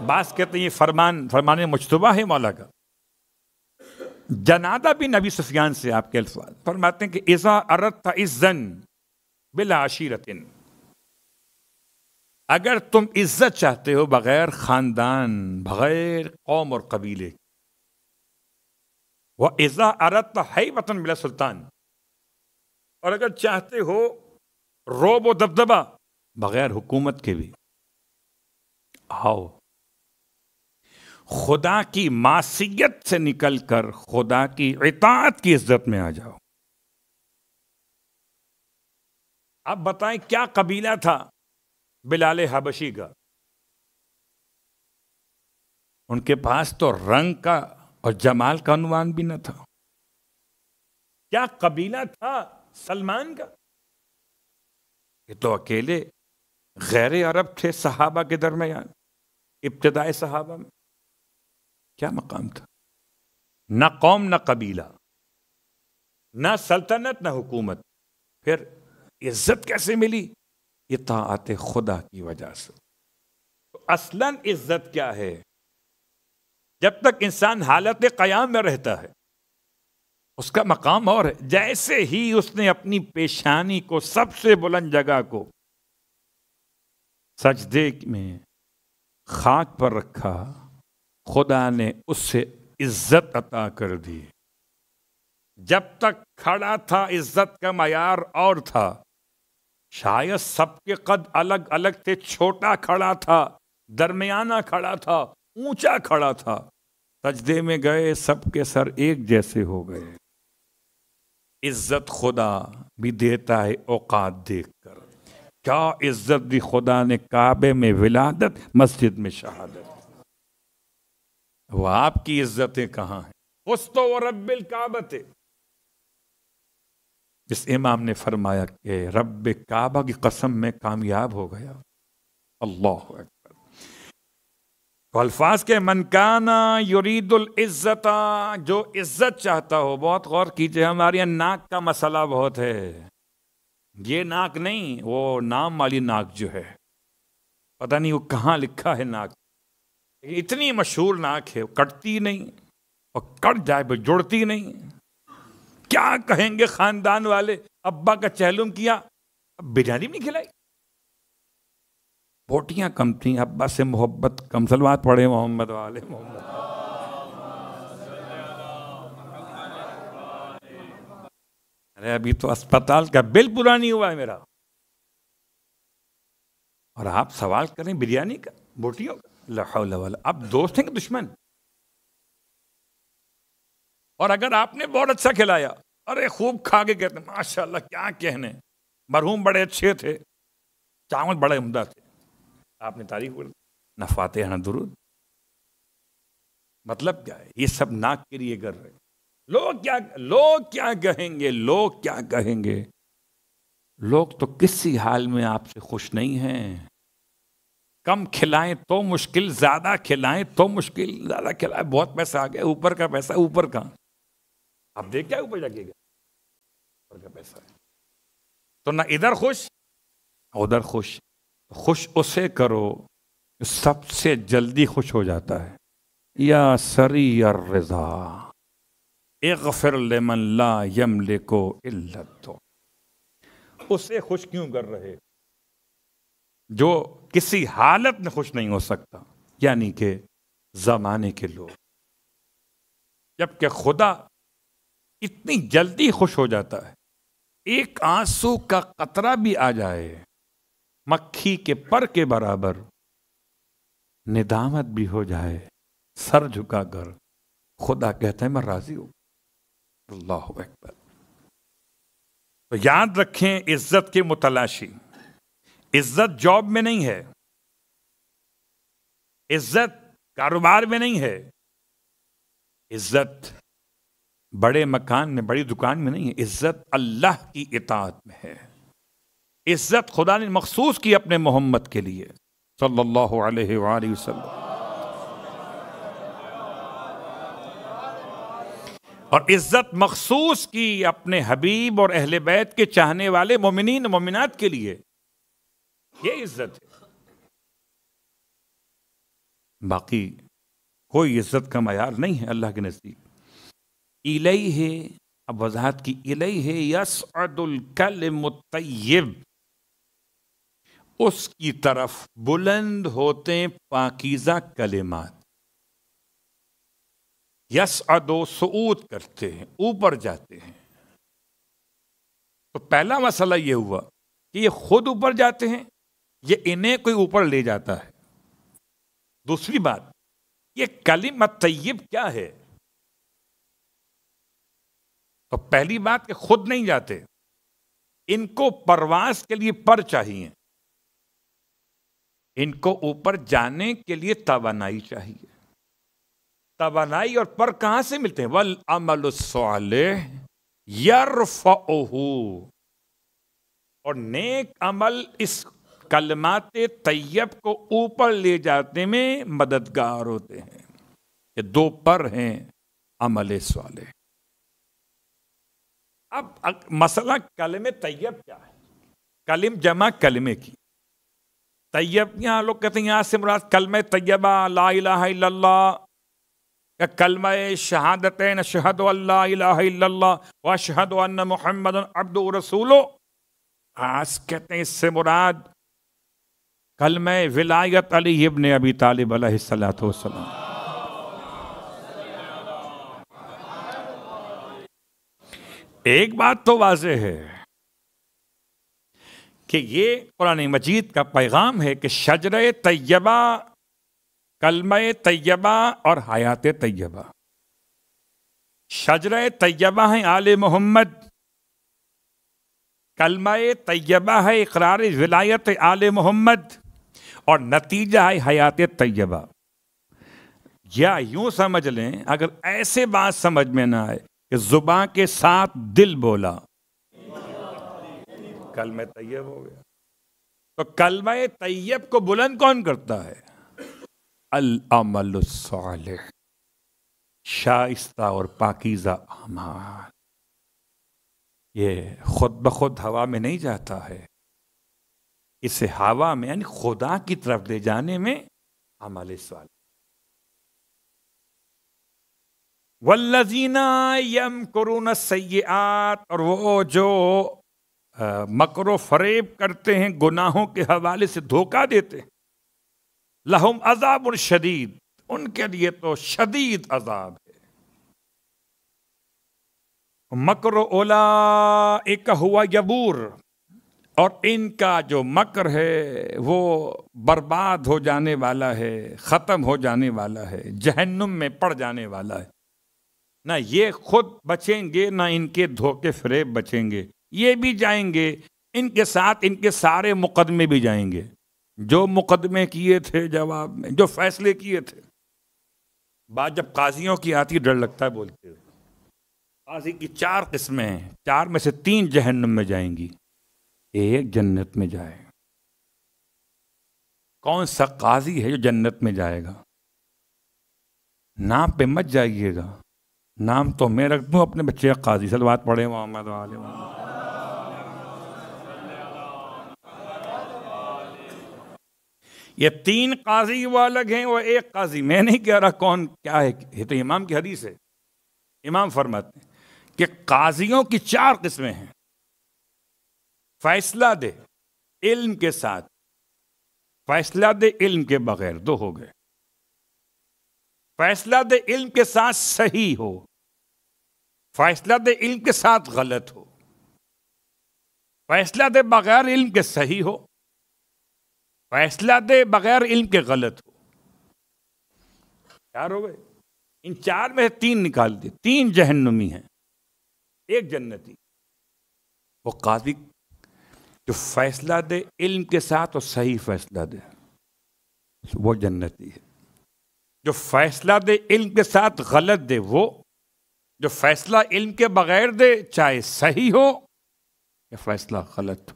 बास कहते हैं ये फरमान फरमान मुशतबा है मौला का जनादा भी नबी सुफियान से आपके अल्फाज फरमाते हैं कि इज़ा अरत था जन बिला आशीरतिन अगर तुम इज्जत चाहते हो बगैर खानदान बगैर कौम और कबीले वह इज़ा अरत है वतन बिला सुल्तान और अगर चाहते हो रोब व दबदबा बगैर हुकूमत के भी आओ खुदा की मासीत से निकलकर खुदा की इतात की इज्जत में आ जाओ अब बताएं क्या कबीला था बिलाल हबशी का उनके पास तो रंग का और जमाल का अनुमान भी न था क्या कबीला था सलमान का ये तो अकेले गैर अरब थे सहाबा के दरमियान इब्तदाई सहाबा में क्या मकाम था न कौम न कबीला न सल्तनत न हुकूमत फिर इज्जत कैसे मिली ये ताआत खुदा की वजह से तो असलन इज्जत क्या है जब तक इंसान हालत क़याम में रहता है उसका मकाम और है जैसे ही उसने अपनी पेशानी को सबसे बुलंद जगह को सजदे में खाक पर रखा खुदा ने उससे इज्जत अता कर दी जब तक खड़ा था इज्जत का मैार और था शायद सबके कद अलग अलग थे छोटा खड़ा था दरमियाना खड़ा था ऊंचा खड़ा था सजदे में गए सबके सर एक जैसे हो गए इज्जत खुदा भी देता है औकात देखकर क्या इज्जत दी खुदा ने काबे में विलादत मस्जिद में शहादत वो आपकी इज्जतें कहां हैं उस्तो रब्बिल काबत इस इमाम ने फरमाया कि रब काबा की कसम में कामयाब हो गया अल्लाह अकबर तो अल्फाज के मनकाना इज्जत जो इज्जत चाहता हो बहुत गौर कीजिए हमारे यहाँ नाक का मसला बहुत है ये नाक नहीं वो नाम वाली नाक जो है पता नहीं वो कहाँ लिखा है नाक इतनी मशहूर नाक है कटती नहीं और कट जाए पर तो जुड़ती नहीं क्या कहेंगे खानदान वाले अब्बा का चहलुम किया अब बिरयानी भी नहीं खिलाई बोटियां कम थी अब्बा से मोहब्बत कम सलवार पढ़े मोहम्मद वाले मोहम्मद अरे अभी तो अस्पताल का बिल पूरा नहीं हुआ है मेरा और आप सवाल करें बिरयानी का बोटियों का आप दोस्त हैं कि दुश्मन और अगर आपने बहुत अच्छा खिलाया अरे खूब खा के कहते माशाल्लाह क्या कहने मरहूम बड़े अच्छे थे चावल बड़े उमदा थे आपने तारीफ कर नफाते हैं दुरुद मतलब क्या है ये सब नाक के लिए कर रहे लोग क्या लोग क्या कहेंगे लोग क्या कहेंगे लोग तो किसी हाल में आपसे खुश नहीं हैं कम खिलाएं तो मुश्किल ज़्यादा खिलाएं तो मुश्किल ज़्यादा खिलाए बहुत पैसा आ गया ऊपर का पैसा ऊपर का आप देख क्या ऊपर जाके गया ऊपर का पैसा है तो ना इधर खुश उधर खुश खुश उसे करो सबसे जल्दी खुश हो जाता है या सरी या रजा एक फिर लेमन ला यम ले को इल्लत तो उसे खुश क्यों कर रहे जो किसी हालत में खुश नहीं हो सकता यानी कि जमाने के लोग जबकि खुदा इतनी जल्दी खुश हो जाता है एक आंसू का कतरा भी आ जाए मक्खी के पर के बराबर निदामत भी हो जाए सर झुकाकर खुदा कहते हैं मैं राजी हूं अल्लाह अकबर तो याद रखें इज्जत के मुतलाशी इज्जत जॉब में नहीं है इज्जत कारोबार में नहीं है इज्जत बड़े मकान में बड़ी दुकान में नहीं है इज्जत अल्लाह की इतात में है इज्जत खुदा ने मखसूस की अपने मोहम्मद के लिए सल्लल्लाहु अलैहि वसल्लम और इज्जत मखसूस की अपने हबीब और अहले बैत के चाहने वाले मोमिन मोमिनत के लिए ये इज्जत है बाकी कोई इज्जत का मैार नहीं है अल्लाह के नज़दीक इलई है अब वजाहत की इलई है यस मुतब उसकी तरफ बुलंद होते पाकिज़ा कलेमात यस अदो सऊत करते हैं ऊपर जाते हैं तो पहला मसला ये हुआ कि ये खुद ऊपर जाते हैं ये इन्हें कोई ऊपर ले जाता है दूसरी बात ये कलिम तैयब क्या है तो पहली बात कि खुद नहीं जाते इनको परवास के लिए पर चाहिए इनको ऊपर जाने के लिए तवानाई चाहिए तवानाई और पर कहां से मिलते हैं वल अमल यर और नेक अमल इस कलमात तैयब को ऊपर ले जाते में मददगार होते हैं ये दो पर हैं अमल साले अब मसला कलम तैयब क्या है कलिम जमा कलमे की तैयब यहाँ लोग कहते हैं यहाँ से मुराद कलम तैयबा ला इला या कलम शहादत नशहद व शहद महमद अब्द रसूलो आज कहते हैं इससे मुराद कल मैं विलायत अली इबन अबी तालिब सलाम एक बात तो वाज है कि ये कुरान मजीद का पैगाम है कि शजर तैयबा कलम तय्यबा और हयात तैयबा शजर तैयबा है आल मोहम्मद कलम तय्यबा है इकरार विलायत आल मोहम्मद और नतीजा है हयात तय्यबा या यूं समझ लें अगर ऐसे बात समझ में ना आए कि जुबा के साथ दिल बोला कल में तैयब हो गया तो कलम तैयब को बुलंद कौन करता है अल अमल शाइस्ता और पाकिजा अमाल ये खुद ब खुद हवा में नहीं जाता है इसे हवा में यानी खुदा की तरफ ले जाने में हमारे सवाल वल्लजीना यम करुन सयात और वो जो मकरो फरेब करते हैं गुनाहों के हवाले से धोखा देते हैं लहुम अजाब और शदीद उनके लिए तो शदीद अजाब है मकर ओला एक हुआ यबूर और इनका जो मकर है वो बर्बाद हो जाने वाला है ख़त्म हो जाने वाला है जहन्नुम में पड़ जाने वाला है ना ये खुद बचेंगे ना इनके धोखे फरेब बचेंगे ये भी जाएंगे इनके साथ इनके सारे मुकदमे भी जाएंगे जो मुकदमे किए थे जवाब में जो फैसले किए थे बात जब काजियों की आती डर लगता है बोलते हुए काजी की चार किस्में हैं चार में से तीन जहन्नुम में जाएंगी एक जन्नत में जाएगा कौन सा काजी है जो जन्नत में जाएगा नाम पे मत जाइएगा नाम तो मैं रख दूँ अपने बच्चे का काजी बात पढ़े मोहम्मद वाले ये तीन काजी वो अलग हैं वो एक काजी मैं नहीं कह रहा कौन क्या है ये तो इमाम की हदीस है इमाम फरमाते हैं कि काजियों की चार किस्में हैं फैसला दे इल्म के साथ फैसला दे इल्म के बगैर दो तो हो गए फैसला दे इल्म के साथ सही हो फैसला दे इल्म के साथ गलत हो फैसला दे बगैर इल्म के सही हो फैसला दे बगैर इल्म के गलत हो चार हो गए इन चार में तीन निकाल दिए तीन जहन्नुमी हैं एक जन्नती वो काजी जो फैसला दे इल्म के साथ और सही फैसला दे वो जन्नती है जो फैसला दे इल्म के साथ गलत दे वो जो फैसला इल्म के बगैर दे चाहे सही हो या फैसला गलत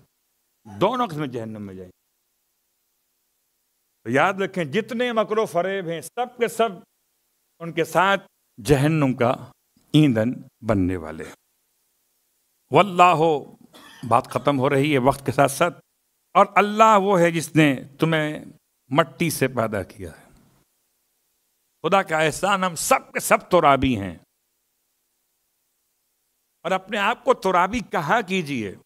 दोनों किस्म जहन्नम में जाएंगे तो याद रखें जितने मकरो फरेब हैं सब के सब उनके साथ जहन्नुम का ईंधन बनने वाले वल्लाह बात ख़त्म हो रही है वक्त के साथ साथ और अल्लाह वो है जिसने तुम्हें मट्टी से पैदा किया है खुदा का एहसान हम सब के सब तुराबी हैं और अपने आप को तुराबी कहा कीजिए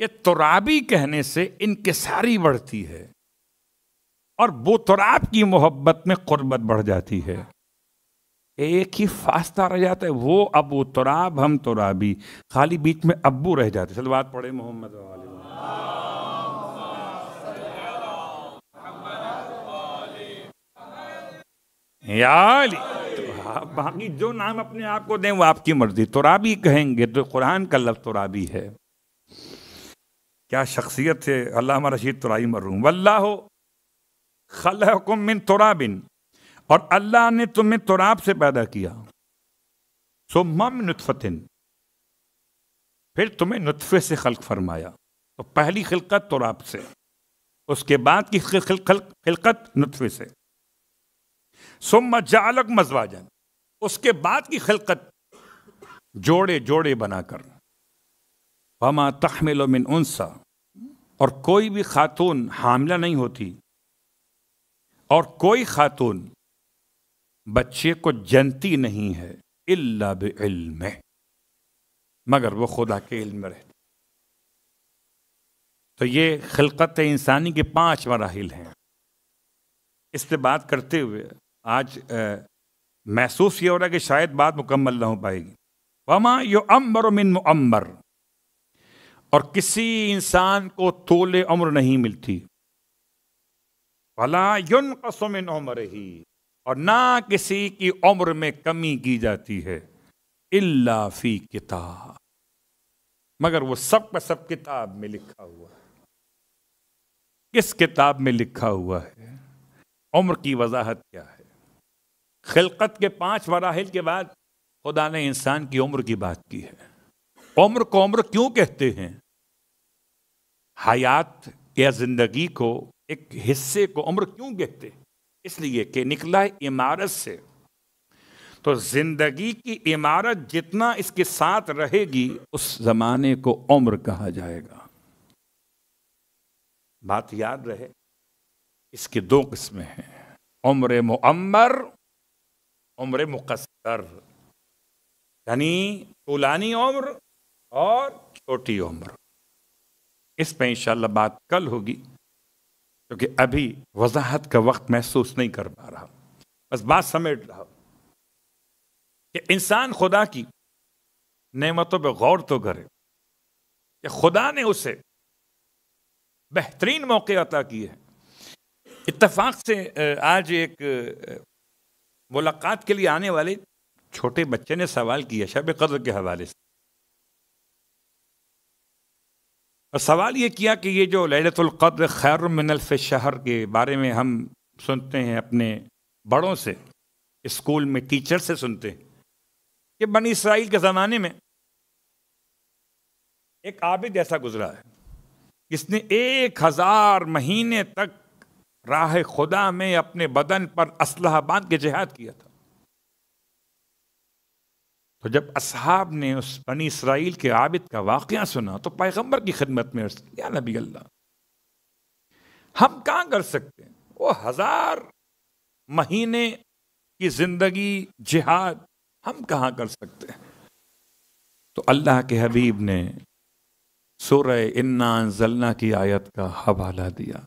ये तुराबी कहने से इनके सारी बढ़ती है और वो तुराब की मोहब्बत में कुर्बत बढ़ जाती है एक ही फास्ता रह जाता है वो अबू तुराब हम तुराबी खाली बीच में अबू रह जाते सलवात पढ़े मोहम्मद याली तो बाकी जो नाम अपने आप को दें वो आपकी मर्जी तुराबी कहेंगे तो कुरान का लफ्ज़ तुराबी है क्या शख्सियत है अल्लाह रशीद तुराई मरूम खल हुकुम बिन तुराबिन और अल्लाह ने तुम्हें तुराब से पैदा किया सो मम नुतफ़तिन फिर तुम्हें नुतफ़े से खल्क फरमाया तो पहली खिलकत तुराब से उसके बाद की खिलकत नुतफ़े से सुम जालक मजवाजन उसके बाद की खिलकत जोड़े जोड़े बनाकर वमा तहमिल मिन उनसा और कोई भी खातून हामला नहीं होती और कोई खातून बच्चे को जनती नहीं है इल्ला इल्म मगर वो खुदा के इल्म में तो ये खिलकत इंसानी के पांच मराहल हैं इस पर बात करते हुए आज महसूस ये हो रहा है कि शायद बात मुकम्मल ना हो पाएगी वमा यो अम्बर मिन मुअम्बर और किसी इंसान को तोले उम्र नहीं मिलती भला युन कसमिन उम्र ही और ना किसी की उम्र में कमी की जाती है इल्ला फी किताब मगर वो सब का सब किताब में लिखा हुआ है किस किताब में लिखा हुआ है उम्र की वजाहत क्या है खिलकत के पांच मराहल के बाद खुदा ने इंसान की उम्र की बात की है उम्र को उम्र क्यों कहते हैं हयात या जिंदगी को एक हिस्से को उम्र क्यों कहते हैं इसलिए कि निकला इमारत से तो जिंदगी की इमारत जितना इसके साथ रहेगी उस जमाने को उम्र कहा जाएगा बात याद रहे इसके दो किस्में हैं उम्र मुअम्मर उम्र मुकसर यानी तोलानी उम्र और छोटी उम्र इस पर इंशाल्लाह बात कल होगी क्योंकि अभी वजाहत का वक्त महसूस नहीं कर पा रहा बस बात समेट रहा कि इंसान खुदा की नेमतों पर गौर तो करे कि खुदा ने उसे बेहतरीन मौके अता किए हैं इतफाक से आज एक मुलाकात के लिए आने वाले छोटे बच्चे ने सवाल किया शब कदर के हवाले से और सवाल ये किया कि ये जो लैलतुल्कद्र खैर मिनल्फ़ शहर के बारे में हम सुनते हैं अपने बड़ों से स्कूल में टीचर से सुनते हैं कि बन इसराइल के ज़माने में एक आबिद ऐसा गुजरा है जिसने एक हज़ार महीने तक राह खुदा में अपने बदन पर बांध के जहाद किया था तो जब असहाब ने उस बनी इसराइल के आबिद का वाक़ सुना तो पैगम्बर की खिदमत में या नबी अल्लाह हम कहाँ कर सकते हैं वो हज़ार महीने की ज़िंदगी जिहाद हम कहाँ कर सकते हैं तो अल्लाह के हबीब ने सुर इन्ना जलना की आयत का हवाला दिया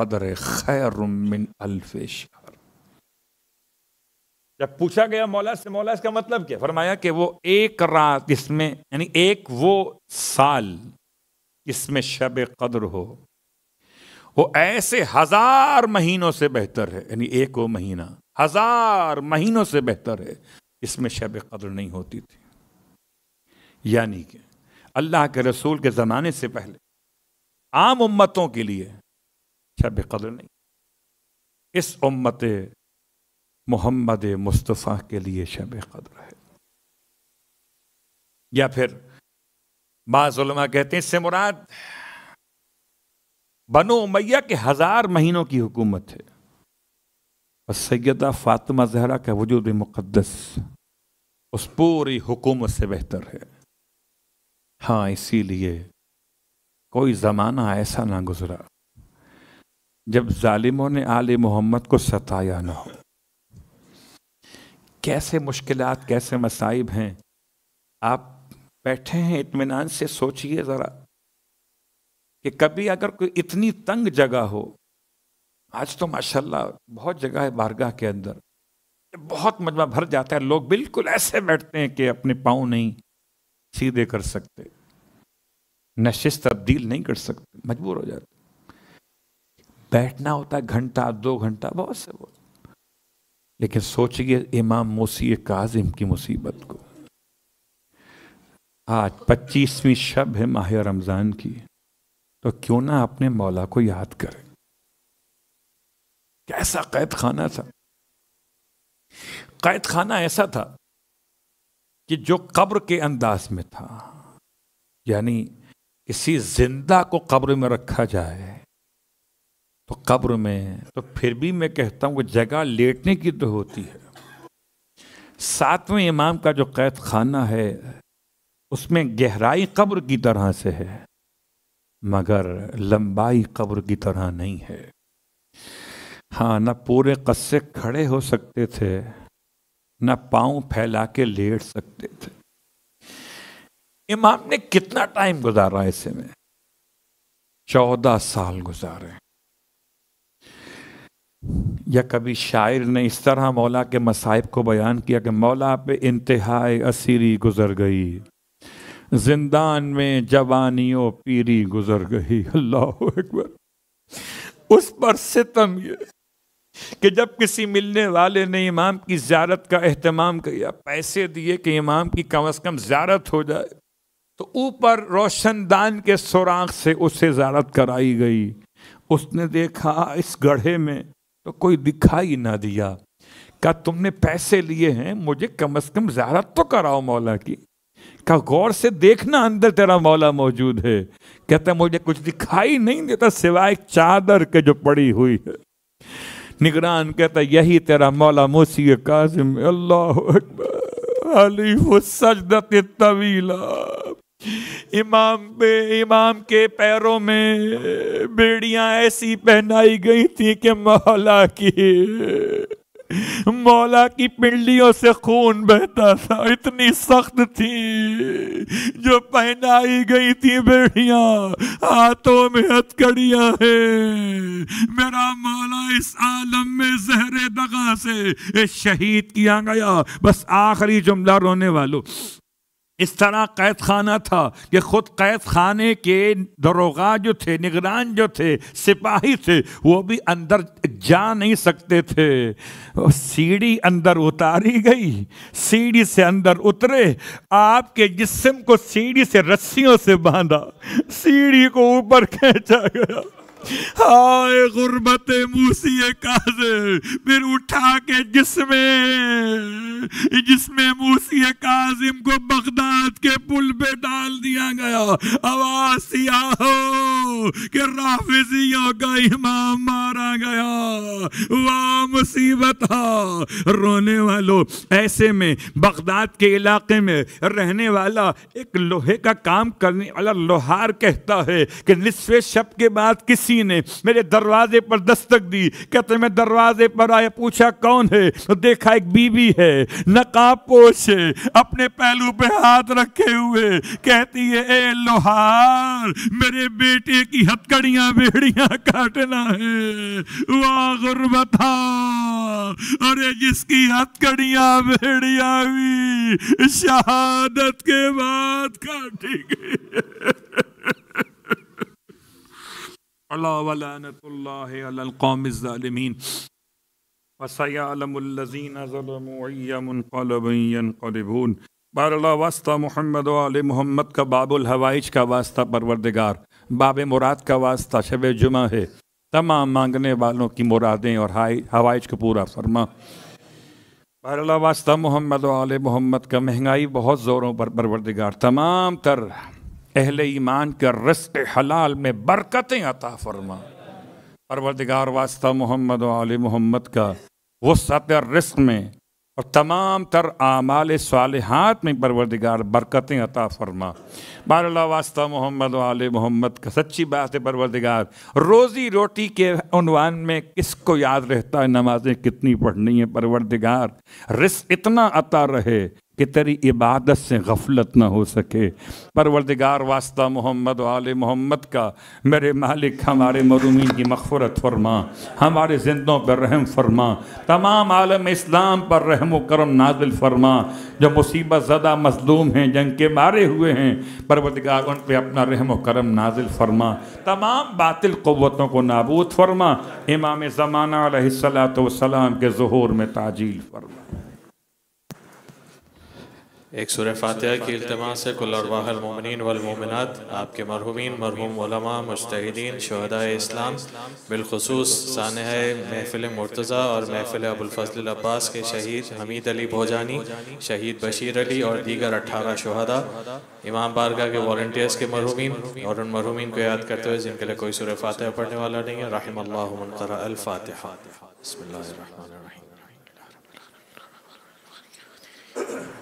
कदर खैर मिन जब पूछा गया मौला से मौला इसका मतलब क्या फरमाया कि वो एक रात इसमें यानी एक वो साल इसमें शब कदर हो वो ऐसे हजार महीनों से बेहतर है यानी एक वो महीना हजार महीनों से बेहतर है इसमें शब कदर नहीं होती थी यानी कि अल्लाह के रसूल के ज़माने से पहले आम उम्मतों के लिए शब कदर नहीं इस उम्मत मोहम्मद मुस्तफ़ा के लिए शब कदर है या फिर बाज़ुलमा कहते हैं इससे मुराद बनो मैया के हज़ार महीनों की हुकूमत है और सैदा फ़ातिमा जहरा का वजूद मुक़दस उस पूरी हुकूमत से बेहतर है हाँ इसीलिए कोई ज़माना ऐसा ना गुजरा जब ालिमों ने आल मोहम्मद को सताया ना हो कैसे मुश्किल कैसे मसाइब हैं आप बैठे हैं इतमान से सोचिए ज़रा कि कभी अगर कोई इतनी तंग जगह हो आज तो माशाल्लाह बहुत जगह है बारगाह के अंदर बहुत मजमा भर जाता है लोग बिल्कुल ऐसे बैठते हैं कि अपने पाँव नहीं सीधे कर सकते नशिश तब्दील नहीं कर सकते मजबूर हो जाते बैठना होता है घंटा दो घंटा बहुत से बहुत लेकिन सोचिए इमाम मोसी काजिम की मुसीबत को आज पच्चीसवीं शब है माह रमज़ान की तो क्यों ना अपने मौला को याद करें कैसा कैद खाना था कैद खाना ऐसा था कि जो कब्र के अंदाज में था यानी किसी जिंदा को कब्र में रखा जाए तो कब्र में तो फिर भी मैं कहता हूँ कि जगह लेटने की तो होती है सातवें इमाम का जो कैद खाना है उसमें गहराई कब्र की तरह से है मगर लंबाई कब्र की तरह नहीं है हाँ न पूरे कस्से खड़े हो सकते थे न पाँव फैला के लेट सकते थे इमाम ने कितना टाइम गुजारा ऐसे में चौदह साल गुजारे या कभी शायर ने इस तरह मौला के मसाइब को बयान किया कि मौला पे इंतहाए असीरी गुजर गई जिंदान में जवानियों पीरी गुजर गई अल्लाह अकबर उस पर सितम ये कि जब किसी मिलने वाले ने इमाम की ज्यारत का अहतमाम किया पैसे दिए कि इमाम की कम अज़ कम ज्यारत हो जाए तो ऊपर रोशनदान के सुराख से उसे ज्यारत कराई गई उसने देखा इस गढ़े में तो कोई दिखाई ना दिया क्या तुमने पैसे लिए हैं मुझे कम से कम जारत तो कराओ मौला की क्या गौर से देखना अंदर तेरा मौला मौजूद है कहता मुझे कुछ दिखाई नहीं देता सिवाय चादर के जो पड़ी हुई है निगरान कहता यही तेरा मौला मोसी काजिम अल्लाह अली सजदत तवीला इमाम पे इमाम के पैरों में बेड़ियां ऐसी पहनाई गई थी कि मौला की मौला की पिंडलियों से खून बहता था इतनी सख्त थी जो पहनाई गई थी बेड़िया हाथों में हथकड़िया है मेरा मौला इस आलम में जहरे दगा से शहीद किया गया बस आखिरी जुमला रोने वालों इस तरह कैद खाना था कि खुद कैद खाने के दरोगा जो थे निगरान जो थे सिपाही थे वो भी अंदर जा नहीं सकते थे सीढ़ी अंदर उतारी गई सीढ़ी से अंदर उतरे आपके जिस्म को सीढ़ी से रस्सियों से बांधा सीढ़ी को ऊपर खींचा गया हाय गुरबत मूसी काज फिर उठा के जिसमें जिसमें मूसी काजिम को बगदाद के पुल पे डाल दिया गया आवाज दिया हो कि राफिजियों का इमाम मारा गया वाह मुसीबत रोने वालों ऐसे में बगदाद के इलाके में रहने वाला एक लोहे का काम करने वाला लोहार कहता है कि निस्वे शब के बाद किसी मसीह ने मेरे दरवाजे पर दस्तक दी कहते मैं दरवाजे पर आया पूछा कौन है तो देखा एक बीबी है नकाब पोष है अपने पहलू पे हाथ रखे हुए कहती है ए लोहार मेरे बेटे की हथकड़ियां बेड़ियां काटना है वाह अरे जिसकी हथकड़ियां बेड़ियां हुई शहादत के बाद काटी गई बारला वास्ता मोहम्मद मोहम्मद का बाबुल हवाइज का वास्ता परवरदगार बाब मुराद का वास्ता शब जुमा है तमाम मांगने वालों की मुरादें और हवाइज को पूरा फरमा बारला वास्ता मोहम्मद आल मोहम्मद का महंगाई बहुत ज़ोरों पर परवरदगार तमाम तर अहल ईमान के रस्त हलाल में बरकतें अता फरमा परवरदिगार वास्ता मोहम्मद आल मोहम्मद का वसत रिस्क में और तमाम तर आमाल सालहात में परवरदिगार बरकतें अता फरमा बार वास्ता मोहम्मद आल मोहम्मद का सच्ची बात है परवरदिगार रोज़ी रोटी के उनवान में किसको याद रहता है नमाज़ें कितनी पढ़नी है परवरदिगार रिस्क इतना अता रहे कि तेरी इबादत से गफलत ना हो सके परवरदिगार वास्ता मोहम्मद वाल मोहम्मद का मेरे मालिक हमारे मरूमिन की मखफरत फरमा हमारे जिंदों पर रहम फरमा तमाम आलम इस्लाम पर रहम करम नाजिल फरमा जो मुसीबत ज़दा मजलूम हैं जंग के मारे हुए हैं परवरदिगार उन पर अपना रहम करम नाजिल फरमा तमाम बातिल क़वतों को नाबूद फरमा इमाम ज़माना सलात वसलाम के जहूर में ताजील फरमा एक सूर फातह की अल्तमा से कुल्लवाहमिन वमिनत आपके मरहूमिन मरहूम मुश्तिन शहदा इस्लाम बिलखसूस सानह महफिल मुर्तज़ा और महफिल अबुलफजल अब्बास के शहीद हमीद अली भोजानी शहीद बशीर अली और दीगर अठारह शहदा इमाम बारगा के वॉल्टियर्स के मरहूमिन और उन मरहूमिन को याद करते हुए जिनके लिए कोई सूर फातह पढ़ने वाला नहीं है रहमल्ला अल्फ़ातहा